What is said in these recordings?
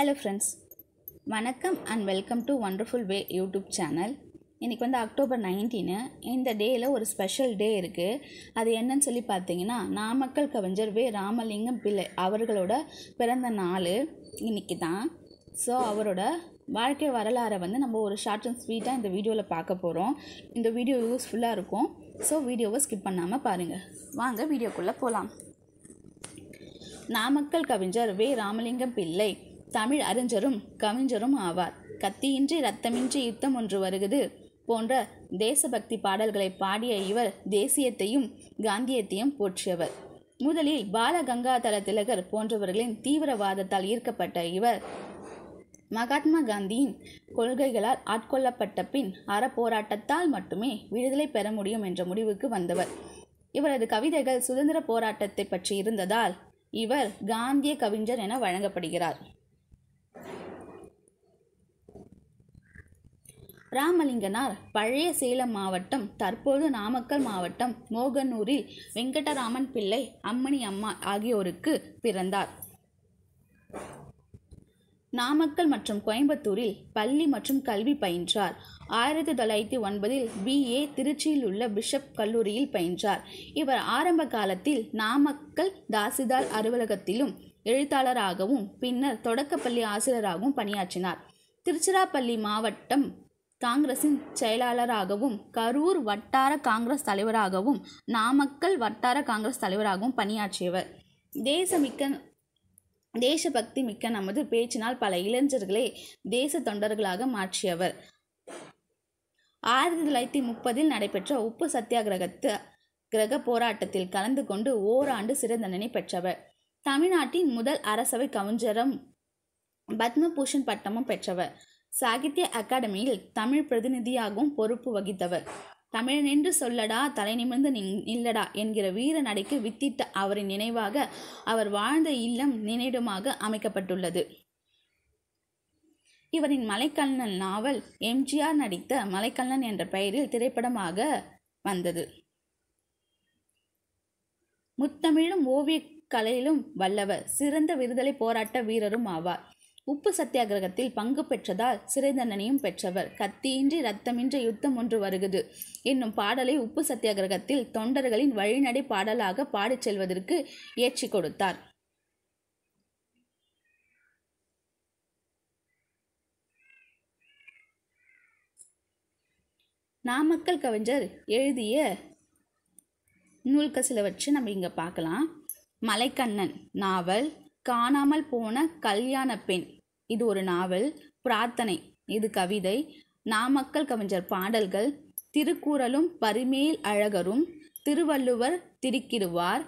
hello friends வணக்கம் and welcome to wonderful way YouTube channel இன்றைக்கி வந்து அக்டோபர் நைன்டீனு இந்த டேயில் ஒரு ஸ்பெஷல் டே இருக்குது அது என்னன்னு சொல்லி பார்த்தீங்கன்னா நாமக்கல் கவிஞர் வே ராமலிங்கம் பிள்ளை அவர்களோட பிறந்த நாள் இன்றைக்கி தான் ஸோ அவரோட வாழ்க்கை வரலாறை வந்து நம்ம ஒரு ஷார்ட் அண்ட் ஸ்வீட்டாக இந்த வீடியோவில் பார்க்க போகிறோம் இந்த வீடியோ யூஸ்ஃபுல்லாக இருக்கும் ஸோ வீடியோவை ஸ்கிப் பண்ணாமல் பாருங்கள் வாங்க வீடியோக்குள்ளே போகலாம் நாமக்கல் கவிஞர் வே ராமலிங்கம் பிள்ளை தமிழ் அறிஞரும் கவிஞரும் ஆவார் கத்தியின்றி ரத்தமின்றி யுத்தம் ஒன்று வருகிறது போன்ற தேசபக்தி பாடல்களை பாடிய இவர் தேசியத்தையும் காந்தியத்தையும் போற்றியவர் முதலில் பால திலகர் போன்றவர்களின் தீவிரவாதத்தால் ஈர்க்கப்பட்ட இவர் மகாத்மா காந்தியின் கொள்கைகளால் ஆட்கொள்ளப்பட்ட பின் அறப்போராட்டத்தால் மட்டுமே விடுதலை பெற முடியும் என்ற முடிவுக்கு வந்தவர் இவரது கவிதைகள் சுதந்திர போராட்டத்தை பற்றி இருந்ததால் இவர் காந்திய கவிஞர் என வழங்கப்படுகிறார் ராமலிங்கனார் பழைய சேலம் மாவட்டம் தற்போது நாமக்கல் மாவட்டம் மோகனூரில் வெங்கடராமன் பிள்ளை அம்மணி அம்மா ஆகியோருக்கு பிறந்தார் நாமக்கல் மற்றும் கோயம்புத்தூரில் பள்ளி மற்றும் கல்வி பயின்றார் ஆயிரத்தி தொள்ளாயிரத்தி ஒன்பதில் பிஏ திருச்சியில் உள்ள பிஷப் கல்லூரியில் பயின்றார் இவர் ஆரம்ப காலத்தில் நாமக்கல் தாசிதார் அலுவலகத்திலும் எழுத்தாளராகவும் பின்னர் தொடக்கப்பள்ளி ஆசிரியராகவும் பணியாற்றினார் திருச்சிராப்பள்ளி மாவட்டம் காங்கிரசின் செயலாளராகவும் கரூர் வட்டார காங்கிரஸ் தலைவராகவும் நாமக்கல் வட்டார காங்கிரஸ் தலைவராகவும் பணியாற்றியவர் தேசமிக்க தேசபக்தி மிக்க நமது பேச்சினால் பல இளைஞர்களை தேச தொண்டர்களாக மாற்றியவர் ஆயிரத்தி தொள்ளாயிரத்தி முப்பதில் நடைபெற்ற உப்பு சத்தியாகிரகத்து கிரக போராட்டத்தில் கலந்து கொண்டு ஓராண்டு சிறை தண்டனை பெற்றவர் தமிழ்நாட்டின் முதல் அரசவை கவுஞ்சரம் பத்மபூஷன் பட்டமும் பெற்றவர் சாகித்ய அகாடமியில் தமிழ் பிரதிநிதியாகவும் பொறுப்பு வகித்தவர் தமிழனென்று சொல்லடா தலை நிமிர்ந்து நில்லடா என்கிற வீர நடைக்கு வித்திட்ட அவரின் நினைவாக அவர் வாழ்ந்த இல்லம் நினைவிடமாக அமைக்கப்பட்டுள்ளது இவரின் மலைக்கல்லன் நாவல் எம்ஜிஆர் நடித்த மலைக்கல்லன் என்ற பெயரில் திரைப்படமாக வந்தது முத்தமிழும் ஓவிய கலையிலும் வல்லவர் சிறந்த விடுதலை போராட்ட வீரரும் ஆவார் உப்பு சத்தியாகிரகத்தில் பங்கு பெற்றதால் சிறை தண்டனையும் பெற்றவர் கத்தியின்றி ரத்தமின்றி யுத்தம் ஒன்று வருகிறது என்னும் பாடலை உப்பு சத்தியாகிரகத்தில் தொண்டர்களின் வழிநடை பாடலாக பாடிச் செல்வதற்கு ஏற்றி கொடுத்தார் நாமக்கல் கவிஞர் எழுதிய நூல்கசிலவற்றை நம்ம இங்கே பார்க்கலாம் மலைக்கண்ணன் நாவல் காணாமல் போன கல்யாண பெண் இது ஒரு நாவல் பிரார்த்தனை இது கவிதை நாமக்கல் கவிஞர் பாடல்கள் திருக்குறளும் பரிமேல் அழகரும் திருவள்ளுவர் திருக்கிடுவார்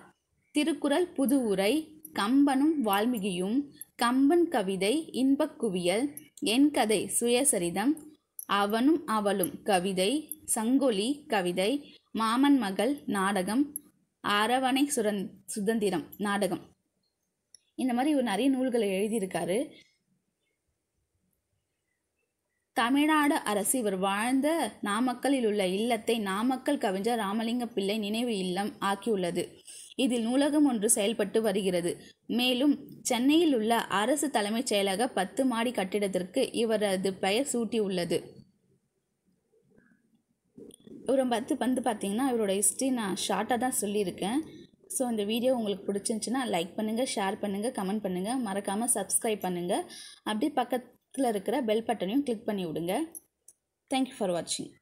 திருக்குறள் புது உரை கம்பனும் வால்மீகியும் கம்பன் கவிதை இன்பக்குவியல் என் கதை சுயசரிதம் அவனும் அவளும் கவிதை சங்கொலி கவிதை மாமன் மகள் நாடகம் அரவணை சுரன் சுதந்திரம் நாடகம் இந்த மாதிரி இவர் நிறைய நூல்களை எழுதியிருக்காரு தமிழ்நாடு அரசு இவர் வாழ்ந்த நாமக்கல்லில் உள்ள இல்லத்தை நாமக்கல் கவிஞர் ராமலிங்க பிள்ளை நினைவு இல்லம் ஆக்கியுள்ளது இதில் நூலகம் ஒன்று செயல்பட்டு வருகிறது மேலும் சென்னையில் உள்ள அரசு தலைமைச் செயலக பத்து மாடி கட்டிடத்திற்கு இவரது பெயர் சூட்டியுள்ளது இவரை பத்து பந்து பார்த்தீங்கன்னா இவரோட ஹிஸ்ட்ரி நான் ஷார்ட்டாக தான் சொல்லியிருக்கேன் ஸோ இந்த வீடியோ உங்களுக்கு பிடிச்சிருந்துச்சின்னா லைக் பண்ணுங்கள் ஷேர் பண்ணுங்கள் கமெண்ட் பண்ணுங்கள் மறக்காமல் சப்ஸ்கிரைப் பண்ணுங்கள் அப்படியே பக்கத்தில் இருக்கிற பெல் பட்டனையும் கிளிக் பண்ணி விடுங்க தேங்க்யூ ஃபார் வாட்சிங்